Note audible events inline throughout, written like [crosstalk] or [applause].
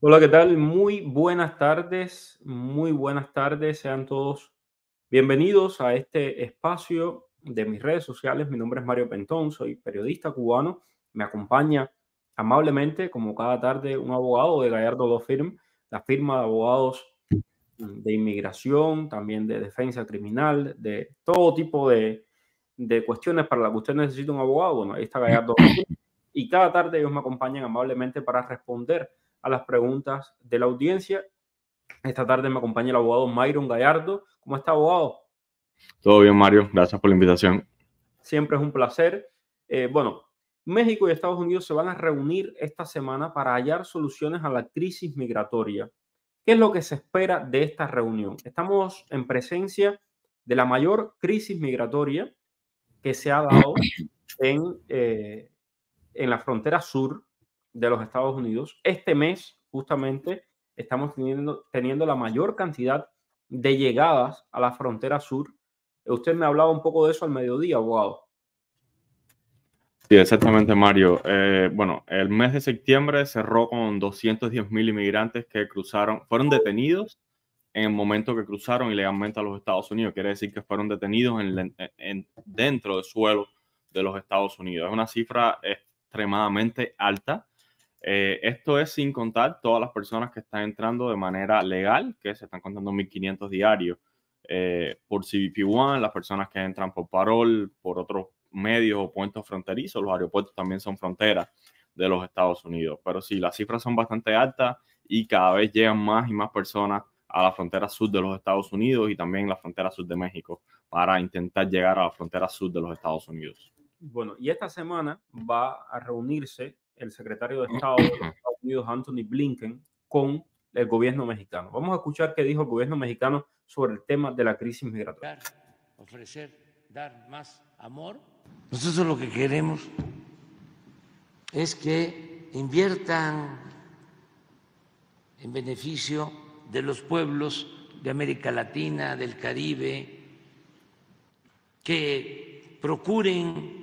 Hola, ¿qué tal? Muy buenas tardes, muy buenas tardes. Sean todos bienvenidos a este espacio de mis redes sociales. Mi nombre es Mario Pentón, soy periodista cubano. Me acompaña amablemente, como cada tarde, un abogado de Gallardo Law Firm, la firma de abogados de inmigración, también de defensa criminal, de todo tipo de, cuestiones para las que usted necesita un abogado. Bueno, ahí está Gallardo. Y cada tarde ellos me acompañan amablemente para responder a las preguntas de la audiencia. Esta tarde me acompaña el abogado Mayron Gallardo. ¿Cómo está, abogado? Todo bien, Mario. Gracias por la invitación. Siempre es un placer. Eh, bueno, México y Estados Unidos se van a reunir esta semana para hallar soluciones a la crisis migratoria. ¿Qué es lo que se espera de esta reunión? Estamos en presencia de la mayor crisis migratoria que se ha dado en, eh, en la frontera sur de los Estados Unidos. Este mes, justamente, estamos teniendo, teniendo la mayor cantidad de llegadas a la frontera sur. Usted me hablaba un poco de eso al mediodía, abogado. Sí, exactamente, Mario. Eh, bueno, el mes de septiembre cerró con 210 mil inmigrantes que cruzaron, fueron detenidos en el momento que cruzaron ilegalmente a los Estados Unidos. Quiere decir que fueron detenidos en, dentro del suelo de los Estados Unidos. Es una cifra extremadamente alta eh, esto es sin contar todas las personas que están entrando de manera legal, que se están contando 1.500 diarios eh, por cbp One, las personas que entran por parol, por otros medios o puentes fronterizos, los aeropuertos también son fronteras de los Estados Unidos. Pero sí, las cifras son bastante altas y cada vez llegan más y más personas a la frontera sur de los Estados Unidos y también la frontera sur de México para intentar llegar a la frontera sur de los Estados Unidos. Bueno, y esta semana va a reunirse el secretario de Estado de Estados Unidos, Anthony Blinken, con el gobierno mexicano. Vamos a escuchar qué dijo el gobierno mexicano sobre el tema de la crisis migratoria. Ofrecer, dar más amor. Nosotros lo que queremos es que inviertan en beneficio de los pueblos de América Latina, del Caribe, que procuren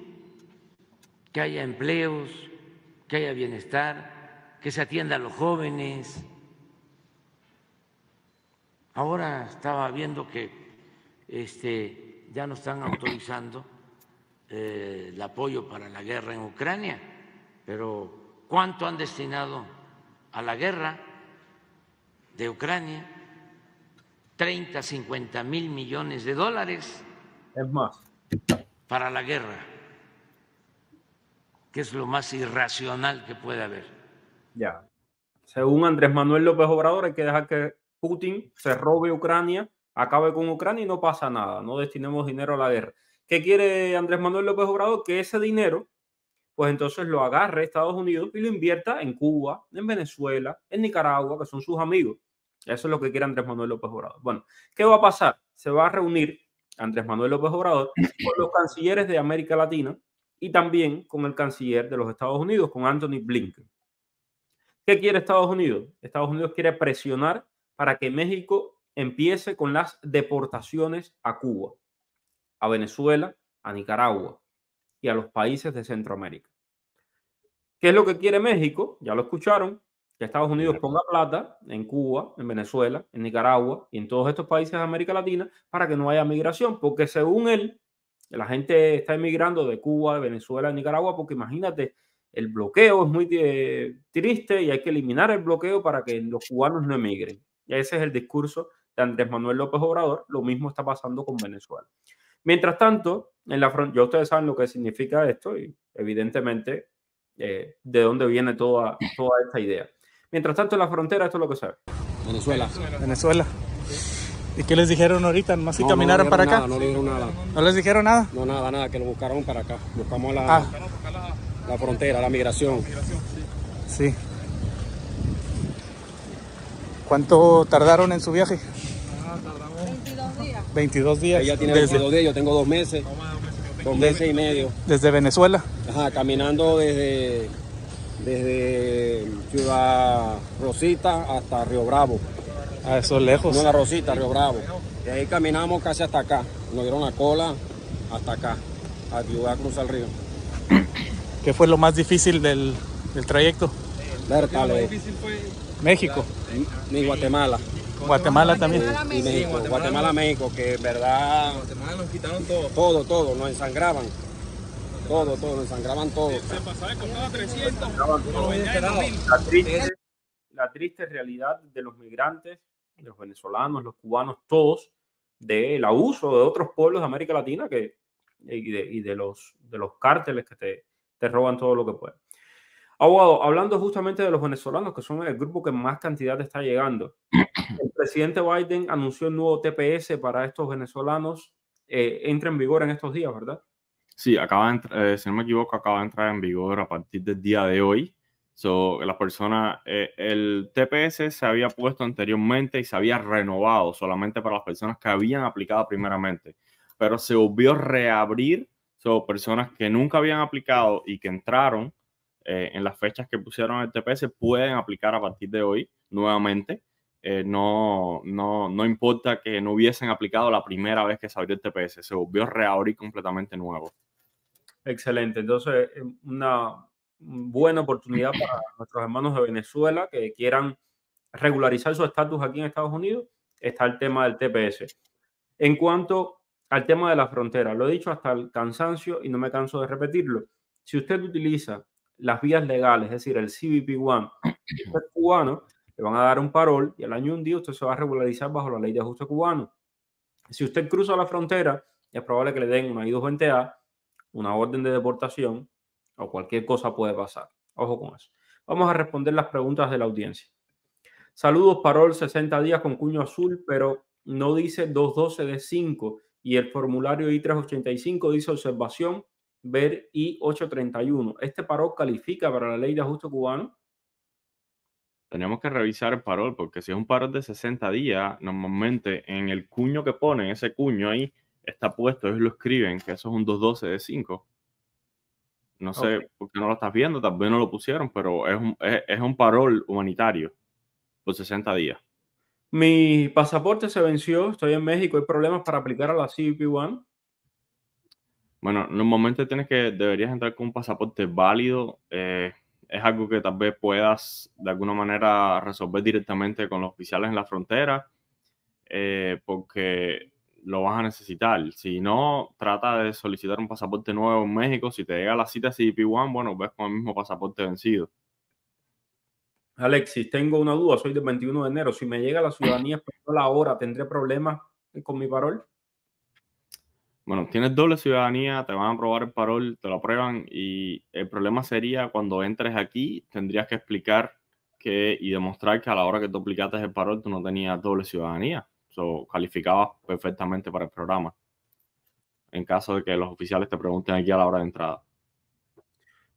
que haya empleos, que haya bienestar, que se atienda a los jóvenes. Ahora estaba viendo que este, ya no están autorizando eh, el apoyo para la guerra en Ucrania, pero ¿cuánto han destinado a la guerra de Ucrania? 30, 50 mil millones de dólares. Es más. Para la guerra que es lo más irracional que puede haber. Ya. Según Andrés Manuel López Obrador, hay que dejar que Putin se robe Ucrania, acabe con Ucrania y no pasa nada, no destinemos dinero a la guerra. ¿Qué quiere Andrés Manuel López Obrador? Que ese dinero, pues entonces lo agarre Estados Unidos y lo invierta en Cuba, en Venezuela, en Nicaragua, que son sus amigos. Eso es lo que quiere Andrés Manuel López Obrador. Bueno, ¿qué va a pasar? Se va a reunir Andrés Manuel López Obrador con los cancilleres de América Latina, y también con el canciller de los Estados Unidos, con Anthony Blinken. ¿Qué quiere Estados Unidos? Estados Unidos quiere presionar para que México empiece con las deportaciones a Cuba, a Venezuela, a Nicaragua y a los países de Centroamérica. ¿Qué es lo que quiere México? Ya lo escucharon, que Estados Unidos ponga plata en Cuba, en Venezuela, en Nicaragua y en todos estos países de América Latina para que no haya migración, porque según él, la gente está emigrando de Cuba, Venezuela, Nicaragua, porque imagínate, el bloqueo es muy eh, triste y hay que eliminar el bloqueo para que los cubanos no emigren. Y ese es el discurso de Andrés Manuel López Obrador. Lo mismo está pasando con Venezuela. Mientras tanto, en la ustedes saben lo que significa esto y evidentemente eh, de dónde viene toda, toda esta idea. Mientras tanto, en la frontera, esto es lo que se ve. Venezuela. Venezuela. ¿Y qué les dijeron ahorita? más si caminaron para acá? no dijeron nada. ¿No les dijeron nada? No, nada, nada, que lo buscaron para acá. Buscamos la, ah. la frontera, la migración. Sí. ¿Cuánto tardaron en su viaje? 22 días. 22 días. Ella tiene 22 días, yo tengo dos meses. dos meses, y medio. ¿Desde Venezuela? Ajá, caminando desde, desde Ciudad Rosita hasta Río Bravo. Ah, eso es lejos. Una Rosita, Río Bravo. Y ahí caminamos casi hasta acá. Nos dieron la cola hasta acá, a ayudar a cruzar el río. ¿Qué fue lo más difícil del, del trayecto? México. Ni Guatemala. Guatemala, también. México, Guatemala, México, que en verdad... Guatemala nos quitaron todo. Todo, todo, nos ensangraban. Todo, todo, nos ensangraban todo. Se, pasaba costaba 300. la triste realidad de los migrantes los venezolanos, los cubanos, todos, del abuso de otros pueblos de América Latina que, eh, y, de, y de los, de los cárteles que te, te roban todo lo que pueden. Abogado, hablando justamente de los venezolanos, que son el grupo que más cantidad está llegando, [clears throat] el presidente Biden anunció el nuevo TPS para estos venezolanos. Eh, entra en vigor en estos días, ¿verdad? Sí, acaba de eh, si no me equivoco, acaba de entrar en vigor a partir del día de hoy. So, la eh, el TPS se había puesto anteriormente y se había renovado solamente para las personas que habían aplicado primeramente, pero se volvió a reabrir so, personas que nunca habían aplicado y que entraron eh, en las fechas que pusieron el TPS pueden aplicar a partir de hoy nuevamente. Eh, no, no, no importa que no hubiesen aplicado la primera vez que se abrió el TPS, se volvió a reabrir completamente nuevo. Excelente. Entonces, una, Mm, buena oportunidad para nuestros hermanos de Venezuela que quieran regularizar su estatus aquí en Estados Unidos, está el tema del TPS. En cuanto al tema de la frontera, lo he dicho hasta el cansancio y no me canso de repetirlo. Si usted utiliza las vías legales, es decir, el CBP-1, cubano, le van a dar un parol y al año un día usted se va a regularizar bajo la ley de ajuste cubano. Si usted cruza la frontera, es probable que le den una I-220A, una orden de deportación, o cualquier cosa puede pasar. Ojo con eso. Vamos a responder las preguntas de la audiencia. Saludos, Parol, 60 días con cuño azul, pero no dice 212 de 5 y el formulario I385 dice observación, ver I831. ¿Este Parol califica para la ley de ajuste cubano? Tenemos que revisar el parol, porque si es un parol de 60 días, normalmente en el cuño que ponen, ese cuño ahí está puesto, ellos lo escriben, que eso es un 212 de 5. No sé por qué no lo estás viendo, tal vez no lo pusieron, pero es un, es, parol humanitario por 60 días. Mi pasaporte se venció, estoy en México, hay problemas para aplicar a la cvp 1 Bueno, normalmente tienes que, deberías entrar con un pasaporte válido. Eh, es algo que tal vez puedas de alguna manera resolver directamente con los oficiales en la frontera, eh, porque lo vas a necesitar. Si no, trata de solicitar un pasaporte nuevo en México. Si te llega la cita CDP-1, bueno, ves con el mismo pasaporte vencido. Alexis, tengo una duda. Soy del 21 de enero. Si me llega la ciudadanía española ahora, ¿tendré problemas con mi parol? Bueno, tienes doble ciudadanía, te van a aprobar el parol, te lo aprueban y el problema sería cuando entres aquí, tendrías que explicar que, y demostrar que a la hora que tú aplicaste el parol tú no tenías doble ciudadanía calificaba perfectamente para el programa. En caso de que los oficiales te pregunten aquí a la hora de entrada.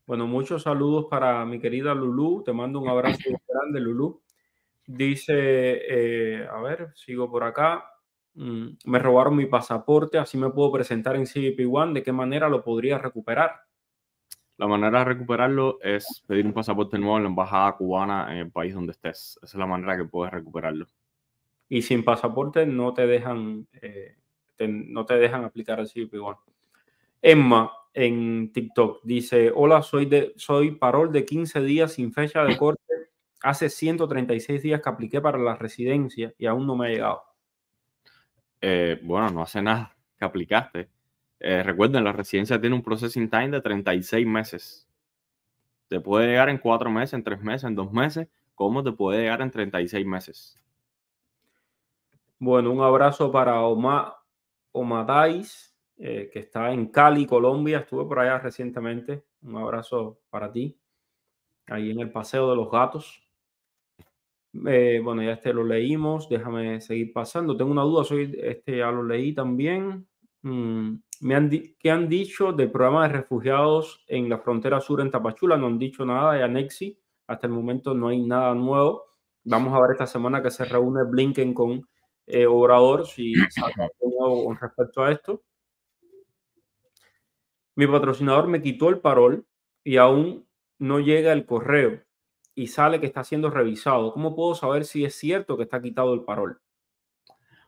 Bueno, muchos saludos para mi querida Lulú. Te mando un abrazo [laughs] grande, Lulú. Dice, eh, a ver, sigo por acá. Mm, me robaron mi pasaporte, así me puedo presentar en CBP 1 ¿De qué manera lo podría recuperar? La manera de recuperarlo es pedir un pasaporte nuevo en la embajada cubana en el país donde estés. Esa es la manera que puedes recuperarlo y sin pasaporte no te dejan, eh, no te dejan aplicar el cbp Emma en TikTok dice, hola, soy, de, soy parol de 15 días sin fecha de corte. Hace 136 días que apliqué para la residencia y aún no me ha llegado. Eh, bueno, no hace nada que aplicaste. Eh, recuerden, la residencia tiene un processing time de 36 meses. Te puede llegar en cuatro meses, en tres meses, en dos meses, ¿Cómo te puede llegar en 36 meses. Bueno, un abrazo para Oma, Omadais, eh, que está en Cali, Colombia. Estuve por allá recientemente. Un abrazo para ti. Ahí en el Paseo de los Gatos. Eh, bueno, ya este lo leímos. Déjame seguir pasando. Tengo una duda. Soy, este ya lo leí también. Mm, me han ¿Qué han dicho del programa de refugiados en la frontera sur en Tapachula? No han dicho nada de Anexi. Hasta el momento no hay nada nuevo. Vamos a ver esta semana que se reúne Blinken con eh, Obrador, si [clears throat] con respecto a esto. Mi patrocinador me quitó el parol y aún no llega el correo y sale que está siendo revisado. ¿Cómo puedo saber si es cierto que está quitado el parol?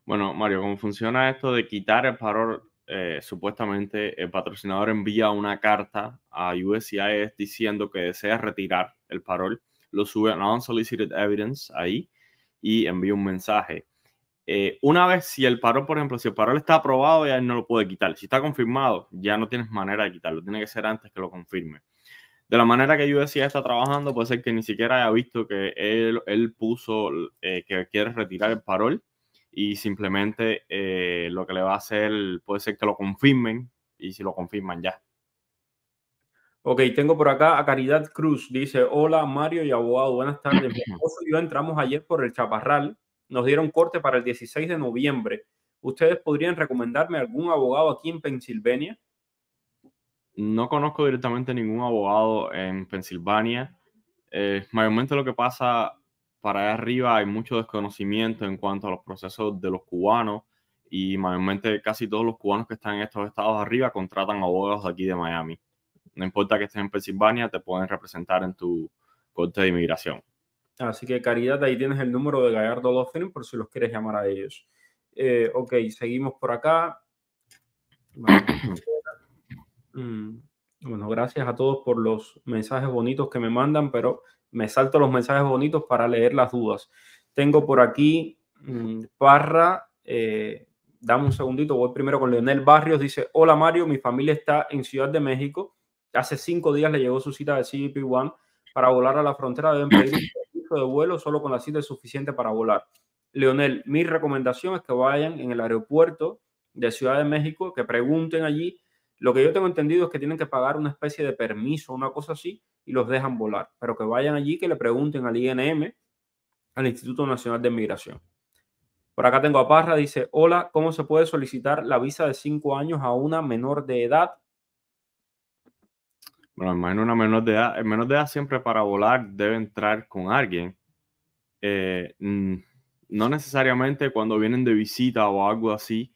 Bueno, Mario, ¿cómo funciona esto de quitar el parol? Eh, supuestamente el patrocinador envía una carta a USCIS diciendo que desea retirar el parol, lo sube a unsolicited Evidence ahí y envía un mensaje. Eh, una vez, si el parol, por ejemplo, si el parol está aprobado, ya no lo puede quitar. Si está confirmado, ya no tienes manera de quitarlo. Tiene que ser antes que lo confirme. De la manera que yo decía está trabajando, puede ser que ni siquiera haya visto que él, él puso eh, que quiere retirar el parol y simplemente eh, lo que le va a hacer puede ser que lo confirmen y si lo confirman ya. Ok, tengo por acá a Caridad Cruz. Dice, hola Mario y abogado, buenas tardes. Mi [clears throat] yo entramos ayer por el Chaparral nos dieron corte para el 16 de noviembre. ¿Ustedes podrían recomendarme algún abogado aquí en Pensilvania? No conozco directamente ningún abogado en Pensilvania. Eh, mayormente lo que pasa para allá arriba hay mucho desconocimiento en cuanto a los procesos de los cubanos y mayormente casi todos los cubanos que están en estos estados arriba contratan abogados de aquí de Miami. No importa que estés en Pensilvania, te pueden representar en tu corte de inmigración. Así que Caridad, ahí tienes el número de Gallardo Lofgren por si los quieres llamar a ellos. Eh, ok, seguimos por acá. [coughs] Mm, bueno, gracias a todos por los mensajes bonitos que me mandan, pero me salto los mensajes bonitos para leer las dudas. Tengo por aquí mm, Parra, eh, dame un segundito, voy primero con Leonel Barrios, dice, hola Mario, mi familia está en Ciudad de México, hace cinco días le llegó su cita de CGP 1 para volar a la frontera, deben pedir de vuelo solo con la cita es suficiente para volar. Leonel, mi recomendación es que vayan en el aeropuerto de Ciudad de México, que pregunten allí. Lo que yo tengo entendido es que tienen que pagar una especie de permiso, una cosa así, y los dejan volar. Pero que vayan allí, que le pregunten al INM, al Instituto Nacional de Migración. Por acá tengo a Parra, dice, hola, ¿cómo se puede solicitar la visa de cinco años a una menor de edad bueno, imagino una menor de edad. El menor de edad siempre para volar debe entrar con alguien. Eh, mm, no necesariamente cuando vienen de visita o algo así.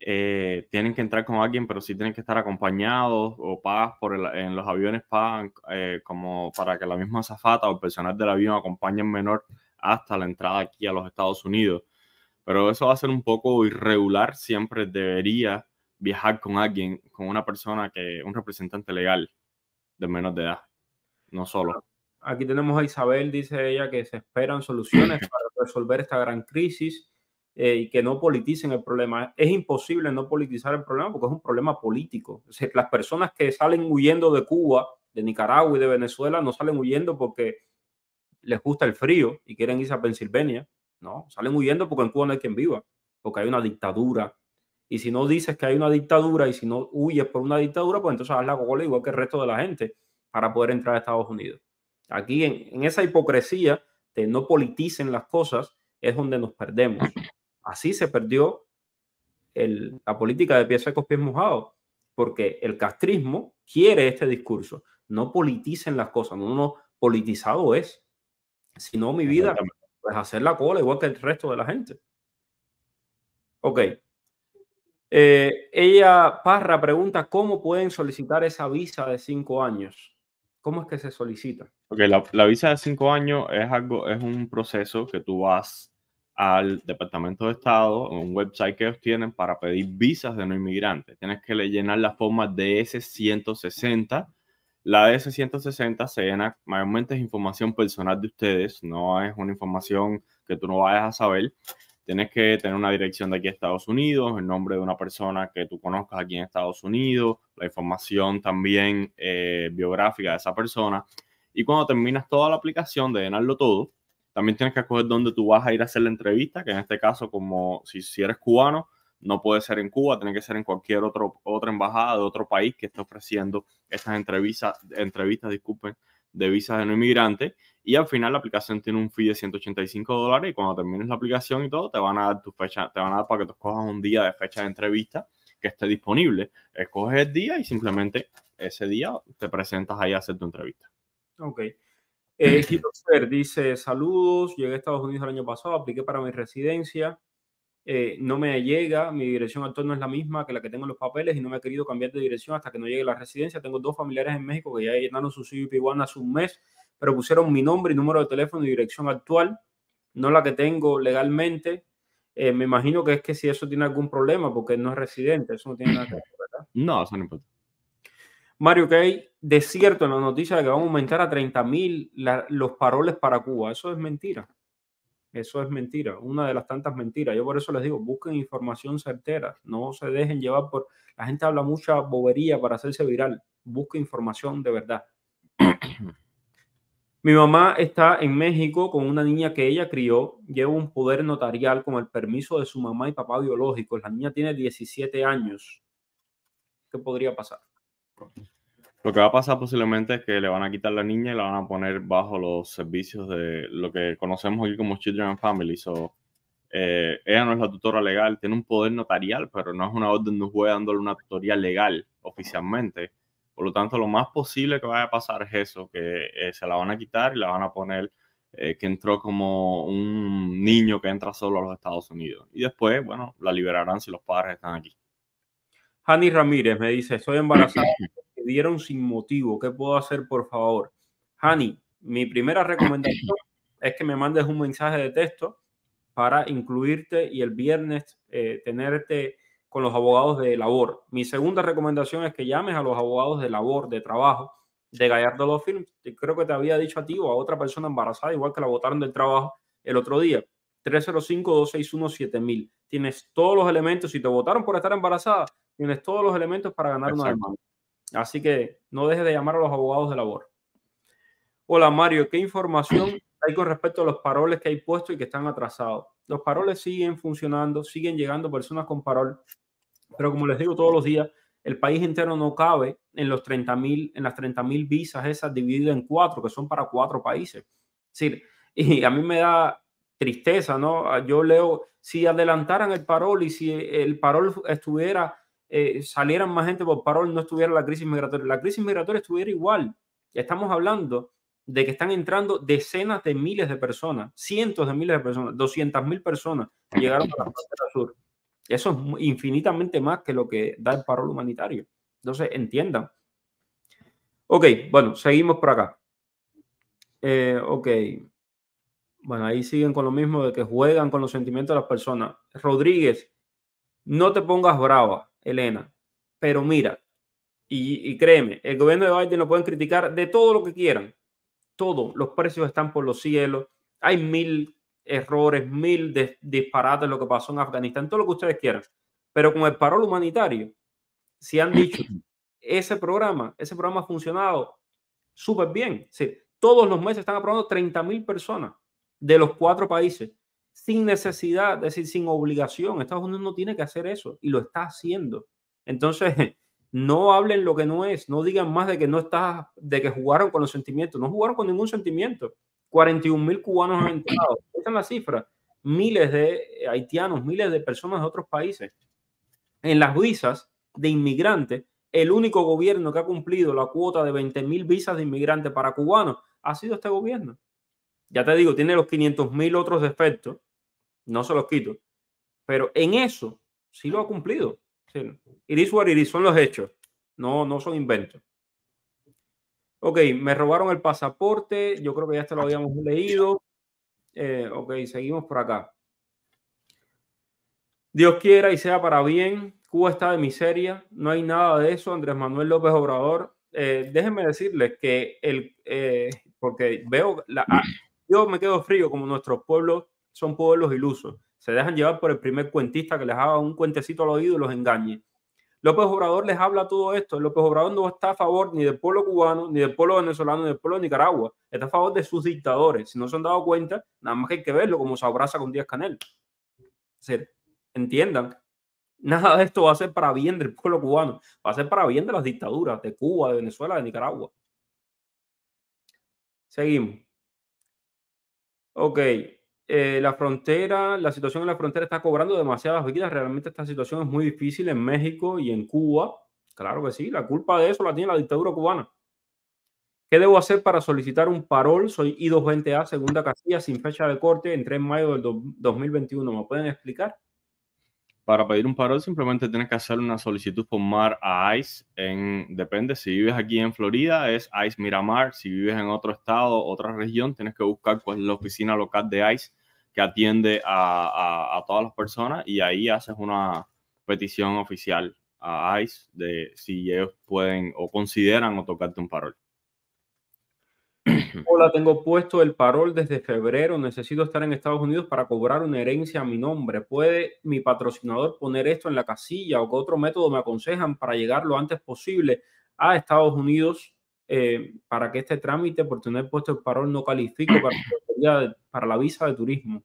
Eh, tienen que entrar con alguien, pero sí tienen que estar acompañados o pagas por en los aviones pagan eh, como para que la misma azafata o personal del avión acompañe al menor hasta la entrada aquí a los Estados Unidos. Pero eso va a ser un poco irregular. Siempre debería viajar con alguien, con una persona que, un representante legal menos de edad, no solo. Aquí tenemos a Isabel, dice ella, que se esperan soluciones [clears throat] para resolver esta gran crisis eh, y que no politicen el problema. Es imposible no politizar el problema porque es un problema político. las personas que salen huyendo de Cuba, de Nicaragua y de Venezuela no salen huyendo porque les gusta el frío y quieren irse a Pensilvania. No, salen huyendo porque en Cuba no hay quien viva, porque hay una dictadura, y si no dices que hay una dictadura y si no huyes por una dictadura, pues entonces haz la cola igual que el resto de la gente para poder entrar a Estados Unidos. Aquí en, esa hipocresía de no politicen las cosas es donde nos perdemos. Así se perdió la política de pies secos, pies mojados, porque el castrismo quiere este discurso. No politicen las cosas, no, no, politizado es. Si no, mi vida, es pues hacer la cola igual que el resto de la gente. Ok, eh, ella, Parra, pregunta cómo pueden solicitar esa visa de cinco años. ¿Cómo es que se solicita? Okay, la, visa de cinco años es, algo, es un proceso que tú vas al Departamento de Estado, un website que ellos tienen para pedir visas de no inmigrantes. Tienes que llenar la forma DS-160. La DS-160 se llena mayormente es información personal de ustedes, no es una información que tú no vayas a saber. Tienes que tener una dirección de aquí a Estados Unidos, el nombre de una persona que tú conozcas aquí en Estados Unidos, la información también eh, biográfica de esa persona. Y cuando terminas toda la aplicación de llenarlo todo, también tienes que escoger dónde tú vas a ir a hacer la entrevista, que en este caso, como si, si eres cubano, no puede ser en Cuba, tiene que ser en cualquier otro, otra embajada de otro país que esté ofreciendo estas entrevistas, entrevistas disculpen, de visas de no inmigrante. Y al final la aplicación tiene un fee de 185 dólares y cuando termines la aplicación y todo, te van a dar tu fecha, te van a dar para que tú escojas un día de fecha de entrevista que esté disponible. Escoges el día y simplemente ese día te presentas ahí a hacer tu entrevista. Ok. Eh, dice, saludos, llegué a Estados Unidos el año pasado, apliqué para mi residencia, eh, no me llega, mi dirección actual no es la misma que la que tengo en los papeles y no me he querido cambiar de dirección hasta que no llegue a la residencia. Tengo dos familiares en México que ya llenaron su y 1 hace un mes, pero pusieron mi nombre y número de teléfono y dirección actual, no la que tengo legalmente. Eh, me imagino que es que si eso tiene algún problema, porque no es residente, eso no tiene nada que ver, ¿verdad? [laughs] No, eso no importa. Mario, que hay cierto en la noticia de que van a aumentar a 30.000 los paroles para Cuba. Eso es mentira. Eso es mentira, una de las tantas mentiras. Yo por eso les digo, busquen información certera, no se dejen llevar por... La gente habla mucha bobería para hacerse viral, busquen información de verdad. [clears throat] Mi mamá está en México con una niña que ella crió, lleva un poder notarial con el permiso de su mamá y papá biológicos. La niña tiene 17 años. ¿Qué podría pasar? Lo que va a pasar posiblemente es que le van a quitar la niña y la van a poner bajo los servicios de lo que conocemos aquí como Children and Families. So, eh, ella no es la tutora legal, tiene un poder notarial, pero no es una orden de juez dándole una tutoría legal oficialmente. Por lo tanto, lo más posible que vaya a pasar es eso, que eh, se la van a quitar y la van a poner eh, que entró como un niño que entra solo a los Estados Unidos. Y después, bueno, la liberarán si los padres están aquí. Hani Ramírez me dice, soy embarazada, [laughs] dieron sin motivo. ¿Qué puedo hacer, por favor? Hani, mi primera [clears throat] recomendación es que me mandes un mensaje de texto para incluirte y el viernes eh, tenerte con los abogados de labor. Mi segunda recomendación es que llames a los abogados de labor, de trabajo, de Gallardo Law Firm. Creo que te había dicho a ti o a otra persona embarazada, igual que la votaron del trabajo el otro día. 305-261-7000. Tienes todos los elementos. Si te votaron por estar embarazada, tienes todos los elementos para ganar una demanda. Así que no dejes de llamar a los abogados de labor. Hola Mario, ¿qué información hay con respecto a los paroles que hay puesto y que están atrasados? Los paroles siguen funcionando, siguen llegando personas con parol, pero como les digo todos los días, el país entero no cabe en, los 30 en las 30.000 visas esas divididas en cuatro, que son para cuatro países. Es [laughs] y a mí me da tristeza, ¿no? Ah, yo leo, si adelantaran el parol y si el parol estuviera eh, salieran más gente por parol, no estuviera la crisis migratoria. La crisis migratoria estuviera igual. Estamos hablando de que están entrando decenas de miles de personas, cientos de miles de personas, 200 mil personas llegaron a la frontera sur. Eso es infinitamente más que lo que da el parol humanitario. Entonces, entiendan. Ok, bueno, seguimos por acá. Eh, ok. Bueno, ahí siguen con lo mismo de que juegan con los sentimientos de las personas. Rodríguez, no te pongas brava. Elena. Pero mira, y, créeme, el gobierno de Biden lo pueden criticar de todo lo que quieran. Todo, los precios están por los cielos, hay mil errores, mil disparates, lo que pasó en Afganistán, todo lo que ustedes quieran. Pero con el parol humanitario, si han dicho, [clears throat] ese programa, ese programa ha funcionado súper bien. Sí, todos los meses están aprobando 30 mil personas de los cuatro países sin necesidad, es decir, sin obligación. Estados Unidos no tiene que hacer eso y lo está haciendo. Entonces, [laughs] no hablen lo que no es, no digan más de que no está, de que jugaron con los sentimientos, no jugaron con ningún sentimiento. 41 mil cubanos han entrado, esa es la cifra. Miles de haitianos, miles de personas de otros países. En las visas de inmigrantes, el único gobierno que ha cumplido la cuota de 20.000 visas de inmigrantes para cubanos ha sido este gobierno. Ya te digo, tiene los 500 mil otros defectos, no se los quito. Pero en eso sí lo ha cumplido. Iris what it son los hechos, no, no son inventos. Ok, me robaron el pasaporte, yo creo que ya esto lo habíamos leído. Eh, ok, seguimos por acá. Dios quiera y sea para bien. Cuba está de miseria, no hay nada de eso. Andrés Manuel López Obrador, eh, déjenme decirles que el, eh, porque veo, ah, yo me quedo frío como nuestros pueblos son pueblos ilusos. Se dejan llevar por el primer cuentista que les haga un cuentecito al oído y los engañe. López Obrador les habla todo esto. López Obrador no está a favor ni del pueblo cubano, ni del pueblo venezolano, ni del pueblo de Nicaragua. Está a favor de sus dictadores. Si no se han dado cuenta, nada más que hay que verlo como se abraza con Díaz Canel. entiendan, [laughs] nada de esto va a ser para bien del pueblo cubano. Va a ser para bien de las dictaduras de Cuba, de Venezuela, de Nicaragua. Seguimos. Ok. Eh, la frontera, la situación en la frontera está cobrando demasiadas vidas. Realmente esta situación es muy difícil en México y en Cuba. Claro que sí, la culpa de eso la tiene la dictadura cubana. ¿Qué debo hacer para solicitar un parol? Soy I220A, segunda casilla, sin fecha de corte, 3 en mayo del 2021. ¿Me pueden explicar? para pedir un parol simplemente tienes que hacer una solicitud MAR a ICE. En, depende, si vives aquí en Florida es ICE Miramar, si vives en otro estado, otra región, tienes que buscar la oficina local de ICE que atiende a, a todas las personas y ahí haces una petición oficial a ICE de si ellos pueden o consideran o tocarte un parol. Hola, tengo puesto el parol desde febrero. Necesito estar en Estados Unidos para cobrar una herencia a mi nombre. ¿Puede mi patrocinador poner esto en la casilla o qué otro método me aconsejan para llegar lo antes posible a Estados Unidos eh, para que este trámite por tener puesto el parol no califique para, la visa de turismo?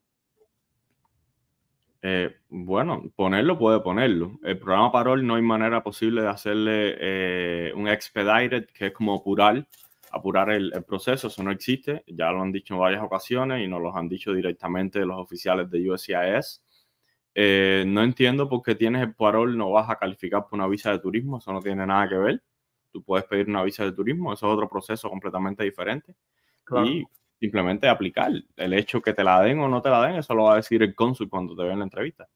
Eh, bueno, ponerlo puede ponerlo. El programa parol no hay manera posible de hacerle eh, un expedited, que es como pural apurar el, proceso, eso no existe, ya lo han dicho en varias ocasiones y nos lo han dicho directamente los oficiales de USCIS. Eh, no entiendo por qué tienes el parol, no vas a calificar por una visa de turismo, eso no tiene nada que ver. Tú puedes pedir una visa de turismo, eso es otro proceso completamente diferente. Y simplemente aplicar. El hecho que te la den o no te la den, eso lo va a decir el cónsul cuando te vea en la entrevista.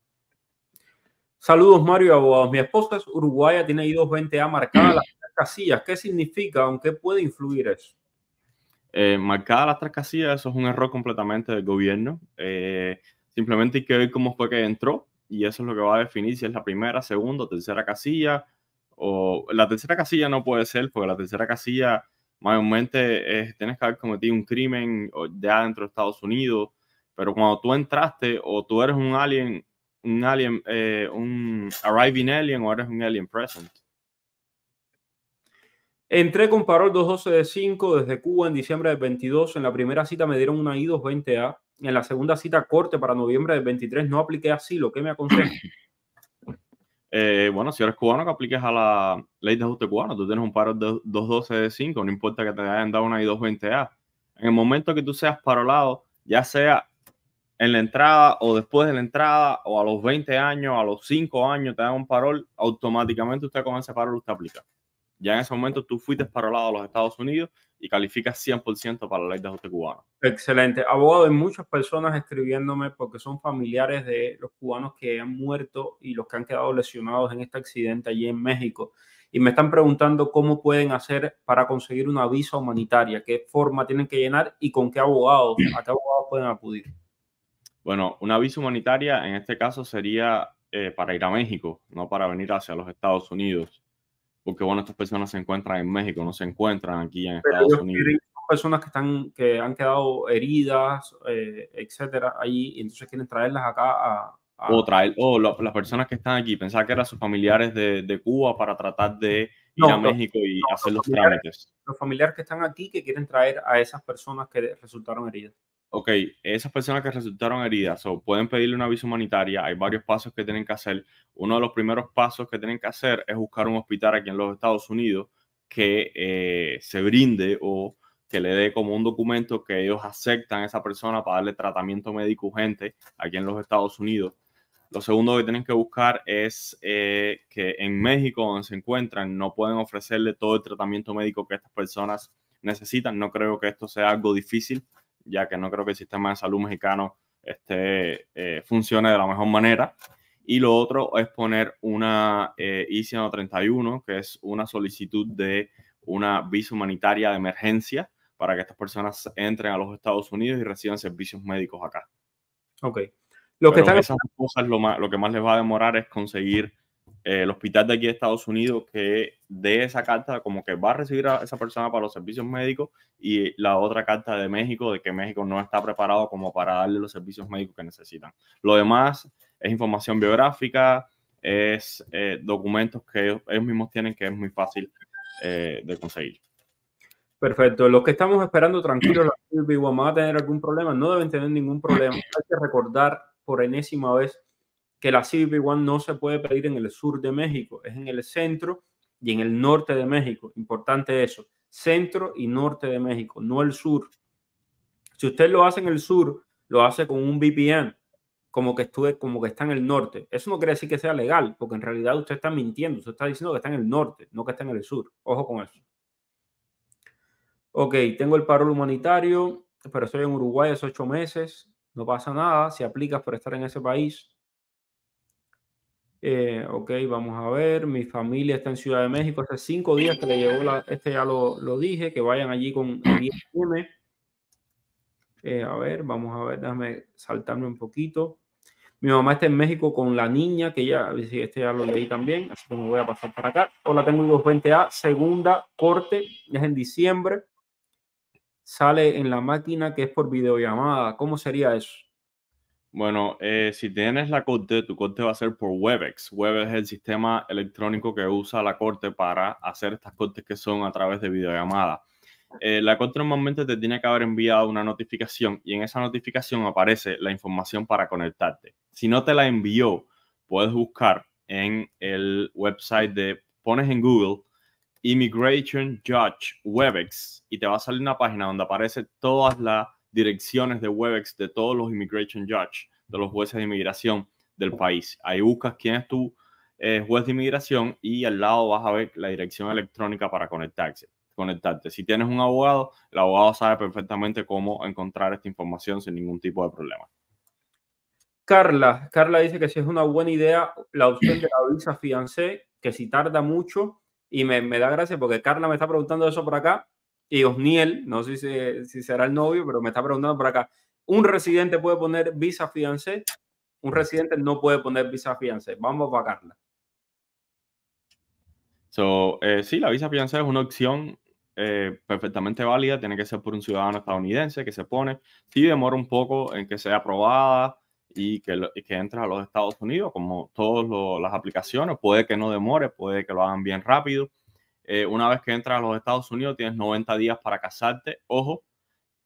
Saludos, Mario Abogados. Mi esposa es uruguaya, tiene I220A marcada. [clears throat] casillas, ¿qué significa? Aunque puede influir eso? Eh, marcada las tres casillas, eso es un error completamente del gobierno. Eh, simplemente hay que ver cómo fue que entró y eso es lo que va a definir si es la primera, segunda, tercera casilla. O la tercera casilla no puede ser, porque la tercera casilla mayormente es, tienes que haber cometido un crimen de adentro de Estados Unidos, pero cuando tú entraste o tú eres un alien, un alien, eh, un arriving alien o eres un alien present. Entré con parol 212 de 5 desde Cuba en diciembre del 22. En la primera cita me dieron una I220A. En la segunda cita corte para noviembre del 23 no apliqué asilo. ¿Qué me aconseja? [clears throat] Eh, bueno, si eres cubano, que apliques a la ley de ajuste cubano. Tú tienes un parol de 212 de 5, no importa que te hayan dado una I220A. En el momento que tú seas parolado, ya sea en la entrada o después de la entrada, o a los 20 años, a los 5 años, te dan un parol, automáticamente usted con ese parol usted aplica ya en ese momento tú fuiste lado a los Estados Unidos y calificas 100% para la ley de ajuste cubano. Excelente. Abogado, hay muchas personas escribiéndome porque son familiares de los cubanos que han muerto y los que han quedado lesionados en este accidente allí en México. Y me están preguntando cómo pueden hacer para conseguir una visa humanitaria, qué forma tienen que llenar y con qué abogado? a qué abogados pueden acudir. Bueno, una visa humanitaria en este caso sería eh, para ir a México, no para venir hacia los Estados Unidos porque bueno, estas personas se encuentran en México, no se encuentran aquí en Estados Unidos. Personas que están, que han quedado heridas, eh, etcétera, ahí, y entonces quieren traerlas acá a. O las personas que están aquí, pensaba que eran sus familiares de, Cuba para tratar de ir a México y hacer los trámites. Los familiares que están aquí que quieren traer a esas personas que resultaron heridas ok, esas personas que resultaron heridas o pueden pedirle una visa humanitaria, hay varios pasos que tienen que hacer. Uno de los primeros pasos que tienen que hacer es buscar un hospital aquí en los Estados Unidos que eh, se brinde o que le dé como un documento que ellos aceptan a esa persona para darle tratamiento médico urgente aquí en los Estados Unidos. Lo segundo que tienen que buscar es eh, que en México, donde se encuentran, no pueden ofrecerle todo el tratamiento médico que estas personas necesitan. No creo que esto sea algo difícil ya que no creo que el sistema de salud mexicano este, eh, funcione de la mejor manera. Y lo otro es poner una eh, i que es una solicitud de una visa humanitaria de emergencia para que estas personas entren a los Estados Unidos y reciban servicios médicos acá. Ok. Lo que lo, más, lo que más les va a demorar es conseguir el hospital de aquí de Estados Unidos que dé esa carta como que va a recibir a esa persona para los servicios médicos y la otra carta de México de que México no está preparado como para darle los servicios médicos que necesitan. Lo demás es información biográfica, es eh, documentos que ellos, mismos tienen que es muy fácil eh, de conseguir. Perfecto. Los que estamos esperando tranquilos, la a tener algún problema, no deben tener ningún problema. Hay que recordar por enésima vez que la CBP-1 no se puede pedir en el sur de México, es en el centro y en el norte de México. Importante eso, centro y norte de México, no el sur. Si usted lo hace en el sur, lo hace con un VPN, como que estuve, como que está en el norte. Eso no quiere decir que sea legal, porque en realidad usted está mintiendo, usted está diciendo que está en el norte, no que está en el sur. Ojo con eso. Ok, tengo el paro humanitario, pero estoy en Uruguay hace ocho meses, no pasa nada si aplicas por estar en ese país. Eh, ok, vamos a ver. Mi familia está en Ciudad de México hace cinco días que le llegó la. Este ya lo, lo dije, que vayan allí con 10 [clears throat] Eh, a ver, vamos a ver, déjame saltarme un poquito. Mi mamá está en México con la niña, que ya, este ya lo leí también, así que me voy a pasar para acá. Hola, tengo 220A, segunda corte, es en diciembre. Sale en la máquina que es por videollamada. ¿Cómo sería eso? Bueno, eh, si tienes la corte, tu corte va a ser por WebEx. WebEx es el sistema electrónico que usa la corte para hacer estas cortes que son a través de videollamada. Eh, la corte normalmente te tiene que haber enviado una notificación y en esa notificación aparece la información para conectarte. Si no te la envió, puedes buscar en el website de, pones en Google, Immigration Judge WebEx y te va a salir una página donde aparece todas las direcciones de Webex de todos los immigration judge de los jueces de inmigración del país. Ahí buscas quién es tu eh, juez de inmigración y al lado vas a ver la dirección electrónica para conectarse, conectarte. Si tienes un abogado, el abogado sabe perfectamente cómo encontrar esta información sin ningún tipo de problema. Carla, Carla dice que si es una buena idea la opción de la visa fiancé, que si tarda mucho, y me, me da gracia porque Carla me está preguntando eso por acá, y Osniel, no sé si, será el novio, pero me está preguntando por acá. Un residente puede poner visa fiancé, un residente no puede poner visa fiancé. Vamos a pagarla. Eh, sí, la visa fiancé es una opción eh, perfectamente válida, tiene que ser por un ciudadano estadounidense que se pone. Sí demora un poco en que sea aprobada y que, y que entre a los Estados Unidos, como todas las aplicaciones, puede que no demore, puede que lo hagan bien rápido eh, una vez que entras a los Estados Unidos tienes 90 días para casarte. Ojo,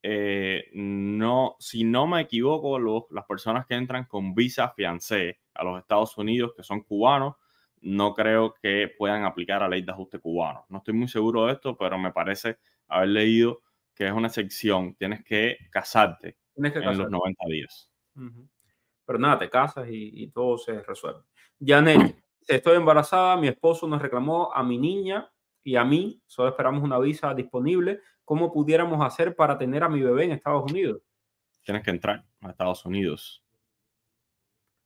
eh, no, si no me equivoco, los, las personas que entran con visa fiancé a los Estados Unidos, que son cubanos, no creo que puedan aplicar la ley de ajuste cubano. No estoy muy seguro de esto, pero me parece haber leído que es una excepción. Tienes que casarte en los 90 días. Pero nada, te casas y, y todo se resuelve. Janet, estoy embarazada, mi esposo nos reclamó a mi niña y a mí solo esperamos una visa disponible, ¿cómo pudiéramos hacer para tener a mi bebé en Estados Unidos? Tienes que entrar a Estados Unidos.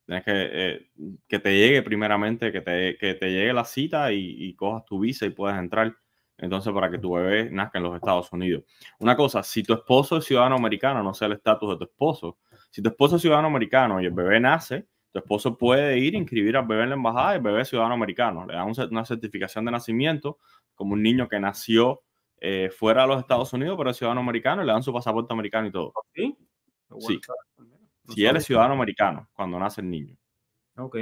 Tienes que eh, que te llegue primeramente, que te, que te llegue la cita y, cojas tu visa y puedas entrar entonces para que tu bebé nazca en los Estados Unidos. Una cosa, si tu esposo es ciudadano americano, no sé el estatus de tu esposo, si tu esposo es ciudadano americano y el bebé nace, tu esposo puede ir, a inscribir al bebé en la embajada y el bebé es ciudadano americano. Le dan una certificación de nacimiento como un niño que nació eh, fuera de los Estados Unidos, pero es ciudadano americano y le dan su pasaporte americano y todo. ¿Oh, sí. sí. Si él es ciudadano americano cuando nace el niño. Ok.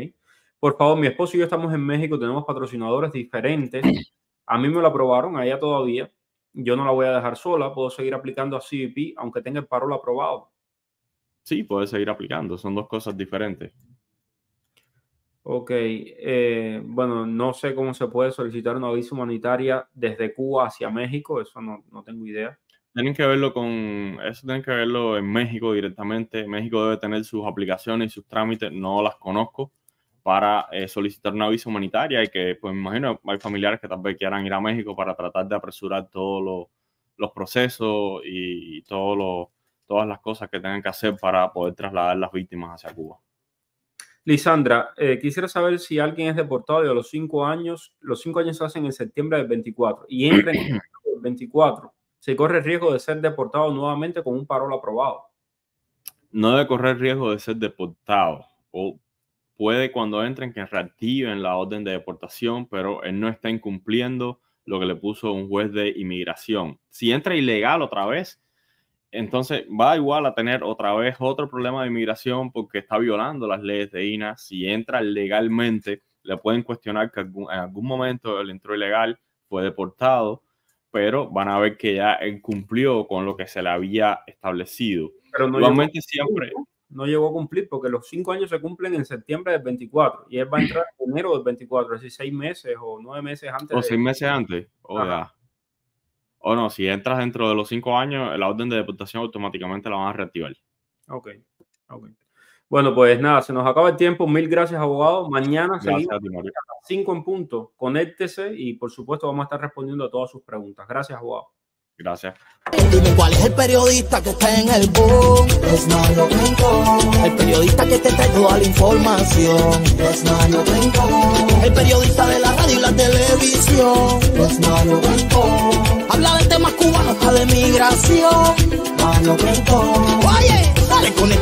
Por favor, mi esposo y yo estamos en México, tenemos patrocinadores diferentes. A mí me lo aprobaron, a ella todavía. Yo no la voy a dejar sola, puedo seguir aplicando a CBP aunque tenga el paro aprobado. Sí, puedes seguir aplicando, son dos cosas diferentes. Ok, eh, bueno, no sé cómo se puede solicitar una visa humanitaria desde Cuba hacia México, eso no, tengo idea. Tienen que verlo con, eso tienen que verlo en México directamente. México debe tener sus aplicaciones y sus trámites, no las conozco, para eh, solicitar una visa humanitaria y que, pues me imagino, hay familiares que tal vez quieran ir a México para tratar de apresurar todos los procesos y, todo todas las cosas que tengan que hacer para poder trasladar las víctimas hacia Cuba. Lisandra, eh, quisiera saber si alguien es deportado de los cinco años, los cinco años se hacen en septiembre del 24 y entra en [clears throat] el 24, ¿se corre el riesgo de ser deportado nuevamente con un parol aprobado? No debe correr riesgo de ser deportado. O puede cuando entren que reactiven la orden de deportación, pero él no está incumpliendo lo que le puso un juez de inmigración. Si entra ilegal otra vez, entonces va igual a tener otra vez otro problema de inmigración porque está violando las leyes de INA. Si entra legalmente, le pueden cuestionar que en algún momento él entró ilegal, fue deportado, pero van a ver que ya él cumplió con lo que se le había establecido. Pero no siempre... No llegó a cumplir porque los cinco años se cumplen en septiembre del 24 y él va a entrar en enero del 24, así seis meses o nueve meses antes. O seis meses antes. O o no, si entras dentro de los cinco años, la orden de deportación automáticamente la van a reactivar. Ok, Bueno, pues nada, se nos acaba el tiempo. Mil gracias, abogado. Mañana las en punto. Conéctese y por supuesto vamos a estar respondiendo a todas sus preguntas. Gracias, abogado. Gracias. Dime cuál es el periodista que está en el boom. Es Mario Rincón. El periodista que te trae toda la información. Es Mario Rincón. El periodista de la radio y la televisión. Es Mario Rincón. Habla de temas cubanos, hasta de migración. Mario Rincón. Oye, dale con el